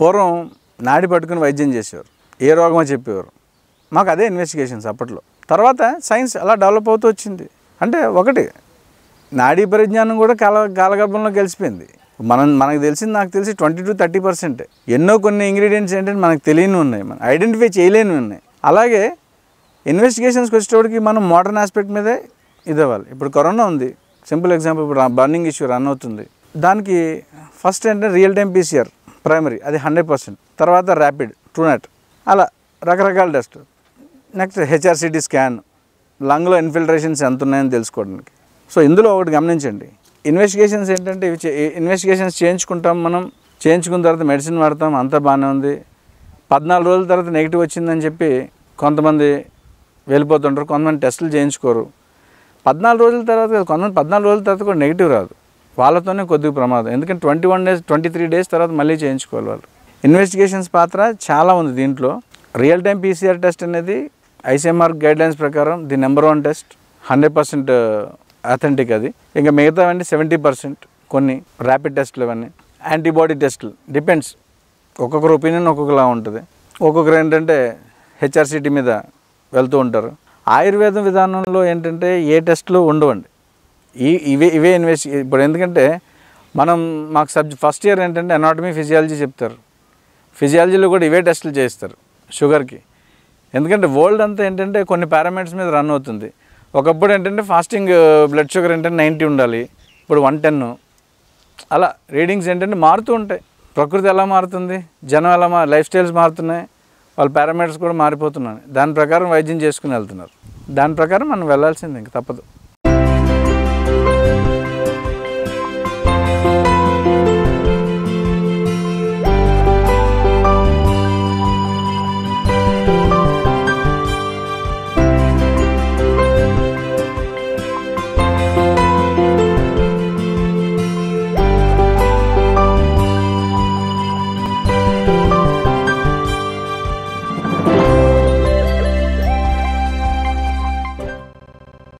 పూర్వం నాడి పట్టుకుని వైద్యం చేసేవారు ఏ రోగమో చెప్పేవారు మాకు అదే ఇన్వెస్టిగేషన్స్ అప్పట్లో తర్వాత సైన్స్ అలా డెవలప్ అవుతూ వచ్చింది అంటే ఒకటి నాడీ పరిజ్ఞానం కూడా కాల కాలగర్భంలో గెలిచిపోయింది మనం మనకు తెలిసింది నాకు తెలిసి ట్వంటీ టు థర్టీ పర్సెంట్ ఎన్నో కొన్ని ఇంగ్రీడియంట్స్ ఏంటంటే మనకు తెలియని ఉన్నాయి మనం ఐడెంటిఫై చేయలేని ఉన్నాయి అలాగే ఇన్వెస్టిగేషన్స్కి వచ్చేటప్పటికి మనం మోడర్న్ ఆస్పెక్ట్ మీదే ఇదవ్వాలి ఇప్పుడు కరోనా ఉంది సింపుల్ ఎగ్జాంపుల్ ఇప్పుడు బర్నింగ్ ఇష్యూ రన్ అవుతుంది దానికి ఫస్ట్ ఏంటంటే రియల్ టైం పీసీఆర్ ప్రైమరీ అది హండ్రెడ్ పర్సెంట్ తర్వాత ర్యాపిడ్ టూ ట్రూనెట్ అలా రకరకాల టెస్ట్ నెక్స్ట్ హెచ్ఆర్సిటీ స్కాన్ లంగ్లో ఇన్ఫిల్ట్రేషన్స్ ఎంత ఉన్నాయని తెలుసుకోవడానికి సో ఇందులో ఒకటి గమనించండి ఇన్వెస్టిగేషన్స్ ఏంటంటే ఇవి ఇన్వెస్టిగేషన్స్ చేయించుకుంటాం మనం చేయించుకున్న తర్వాత మెడిసిన్ వాడతాం అంతా బాగానే ఉంది పద్నాలుగు రోజుల తర్వాత నెగిటివ్ వచ్చిందని చెప్పి కొంతమంది వెళ్ళిపోతుంటారు కొంతమంది టెస్టులు చేయించుకోరు పద్నాలుగు రోజుల తర్వాత కొంతమంది పద్నాలుగు రోజుల తర్వాత కూడా నెగిటివ్ రాదు వాళ్ళతోనే కొద్దిగా ప్రమాదం ఎందుకంటే twenty one days twenty three days తర్వాత మళ్ళీ చేయించుకోవాలి వాళ్ళు ఇన్వెస్టిగేషన్స్ పాత్ర చాలా ఉంది దీంట్లో రియల్ టైం పీసీఆర్ టెస్ట్ అనేది ఐసీఎంఆర్ గైడ్లైన్స్ ప్రకారం the number one test hundred percent authentic అది ఇంకా అండి సెవెంటీ పర్సెంట్ కొన్ని ర్యాపిడ్ టెస్ట్లు ఇవన్నీ యాంటీబాడీ టెస్టులు డిపెండ్స్ ఒక్కొక్కరు ఒపీనియన్ ఒక్కొక్కలా ఉంటుంది ఒక్కొక్కరు ఏంటంటే హెచ్ఆర్సిటీ మీద వెళ్తూ ఉంటారు ఆయుర్వేదం విధానంలో ఏంటంటే ఏ టెస్ట్లు ఉండవండి ఈ ఇవే ఇవే ఇన్వెస్ట్ ఇప్పుడు ఎందుకంటే మనం మాకు సబ్జెక్ట్ ఫస్ట్ ఇయర్ ఏంటంటే అనాటమీ ఫిజియాలజీ చెప్తారు ఫిజియాలజీలో కూడా ఇవే టెస్టులు చేస్తారు షుగర్కి ఎందుకంటే వరల్డ్ అంతా ఏంటంటే కొన్ని పారామీటర్స్ మీద రన్ అవుతుంది ఒకప్పుడు ఏంటంటే ఫాస్టింగ్ బ్లడ్ షుగర్ ఏంటంటే నైంటీ ఉండాలి ఇప్పుడు వన్ టెన్ అలా రీడింగ్స్ ఏంటంటే మారుతూ ఉంటాయి ప్రకృతి ఎలా మారుతుంది జనం ఎలా మా లైఫ్ స్టైల్స్ మారుతున్నాయి వాళ్ళ పారామీటర్స్ కూడా మారిపోతున్నాయి దాని ప్రకారం వైద్యం చేసుకుని వెళ్తున్నారు దాని ప్రకారం మనం వెళ్ళాల్సింది ఇంక తప్పదు